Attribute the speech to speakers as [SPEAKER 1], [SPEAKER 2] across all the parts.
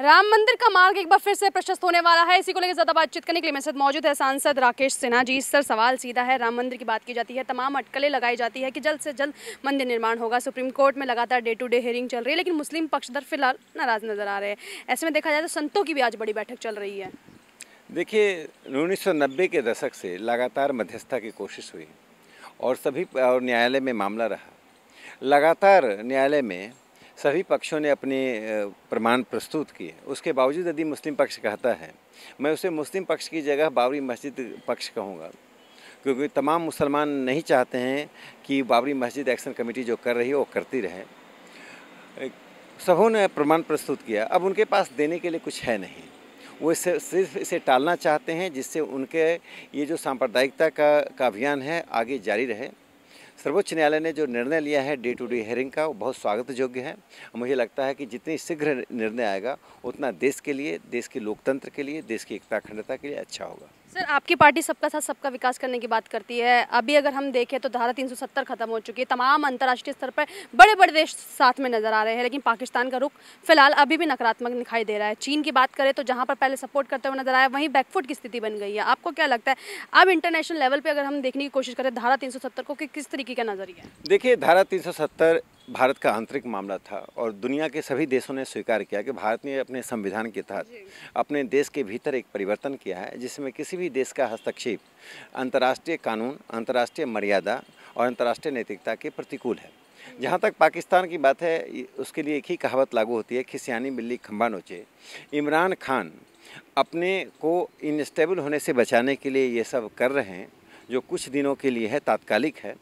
[SPEAKER 1] राम मंदिर का मार्ग एक बार फिर से प्रशस्त होने वाला है इसी को लेकर ज्यादा बातचीत करने के लिए मेरे साथ मौजूद है सांसद राकेश सिन्हा जी सर सवाल सीधा है राम मंदिर की बात की जाती है तमाम अटकलें लगाई जाती है कि जल्द से जल्द मंदिर निर्माण होगा सुप्रीम कोर्ट में लगातार डे टू डे हेरिंग चल रही है लेकिन मुस्लिम पक्षधर फिलहाल नाराज नजर आ रहे हैं ऐसे में देखा जाए तो संतों की भी आज बड़ी बैठक चल रही है
[SPEAKER 2] देखिए उन्नीस के दशक से लगातार मध्यस्थता की कोशिश हुई और सभी और न्यायालय में मामला रहा लगातार न्यायालय में सभी पक्षों ने अपने प्रमाण प्रस्तुत किए उसके बावजूद यदि मुस्लिम पक्ष कहता है मैं उसे मुस्लिम पक्ष की जगह बाबरी मस्जिद पक्ष कहूँगा क्योंकि तमाम मुसलमान नहीं चाहते हैं कि बाबरी मस्जिद एक्शन कमेटी जो कर रही है वो करती रहे सबों ने प्रमाण प्रस्तुत किया अब उनके पास देने के लिए कुछ है नहीं वो इसे सिर्फ इसे टालना चाहते हैं जिससे उनके ये जो सांप्रदायिकता का, का अभियान है आगे जारी रहे सर्वोच्च न्यायालय ने जो निर्णय लिया है डे टू डे हेयरिंग का वो बहुत स्वागत योग्य है मुझे लगता है कि जितनी शीघ्र निर्णय आएगा उतना देश के लिए देश के लोकतंत्र के लिए देश की एकता अखंडता के लिए अच्छा होगा
[SPEAKER 1] सर आपकी पार्टी सबका साथ सबका विकास करने की बात करती है अभी अगर हम देखें तो धारा 370 खत्म हो चुकी है तमाम अंतर्राष्ट्रीय स्तर पर बड़े बड़े देश साथ में नजर आ रहे हैं लेकिन पाकिस्तान का रुख फिलहाल अभी भी नकारात्मक दिखाई दे रहा है चीन की बात करें तो जहां पर पहले सपोर्ट करते हुए नजर आया वहीं बैकफुट की स्थिति बन गई है आपको क्या लगता है अब इंटरनेशनल लेवल पर अगर हम देखने की कोशिश करें धारा तीन को किस तरीके का नजरिया
[SPEAKER 2] देखिए धारा तीन भारत का आंतरिक मामला था और दुनिया के सभी देशों ने स्वीकार किया कि भारत ने अपने संविधान के तहत अपने देश के भीतर एक परिवर्तन किया है जिसमें किसी भी देश का हस्तक्षेप अंतर्राष्ट्रीय कानून अंतर्राष्ट्रीय मर्यादा और अंतर्राष्ट्रीय नैतिकता के प्रतिकूल है जहाँ तक पाकिस्तान की बात है उसके लिए एक ही कहावत लागू होती है खिसियानी बिल्ली खम्बा नोचे इमरान खान अपने को इनस्टेबल होने से बचाने के लिए ये सब कर रहे हैं जो कुछ दिनों के लिए है तात्कालिक है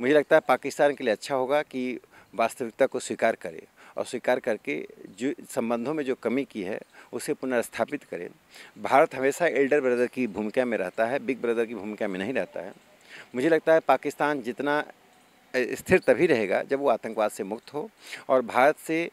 [SPEAKER 2] मुझे लगता है पाकिस्तान के लिए अच्छा होगा कि वास्तविकता को स्वीकार करे और स्वीकार करके जो संबंधों में जो कमी की है उसे पुनर्स्थापित करे भारत हमेशा एल्डर ब्रदर की भूमिका में रहता है बिग ब्रदर की भूमिका में नहीं रहता है मुझे लगता है पाकिस्तान जितना स्थिर तभी रहेगा जब वो आतंकवाद से मुक्त हो और भारत से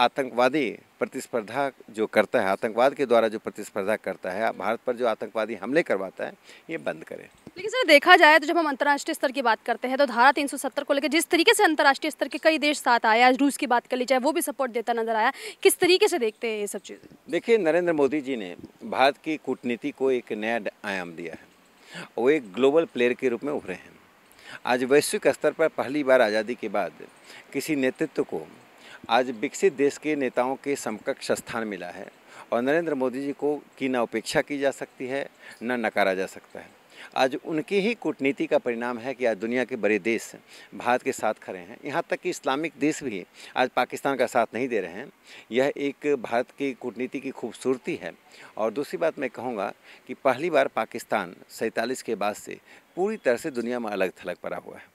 [SPEAKER 2] आतंकवादी प्रतिस्पर्धा जो करता है आतंकवाद के द्वारा जो प्रतिस्पर्धा करता है भारत पर जो आतंकवादी हमले करवाता है ये बंद करें
[SPEAKER 1] लेकिन सर देखा जाए तो जब हम अंतर्राष्ट्रीय स्तर की बात करते हैं तो धारा 370 को लेकर जिस तरीके से अंतर्राष्ट्रीय स्तर के कई देश साथ आए आज रूस की बात कर ली जाए वो भी सपोर्ट देता नजर आया किस तरीके से देखते हैं ये सब चीज़ें
[SPEAKER 2] देखिए नरेंद्र मोदी जी ने भारत की कूटनीति को एक नया आयाम दिया है वो एक ग्लोबल प्लेयर के रूप में उभरे हैं आज वैश्विक स्तर पर पहली बार आज़ादी के बाद किसी नेतृत्व को आज विकसित देश के नेताओं के समकक्ष स्थान मिला है और नरेंद्र मोदी जी को की ना उपेक्षा की जा सकती है न नकारा जा सकता है आज उनकी ही कूटनीति का परिणाम है कि आज दुनिया के बड़े देश भारत के साथ खड़े हैं यहाँ तक कि इस्लामिक देश भी आज पाकिस्तान का साथ नहीं दे रहे हैं यह एक भारत की कूटनीति की खूबसूरती है और दूसरी बात मैं कहूँगा कि पहली बार पाकिस्तान सैंतालीस के बाद से पूरी तरह से दुनिया में अलग थलग पड़ा हुआ है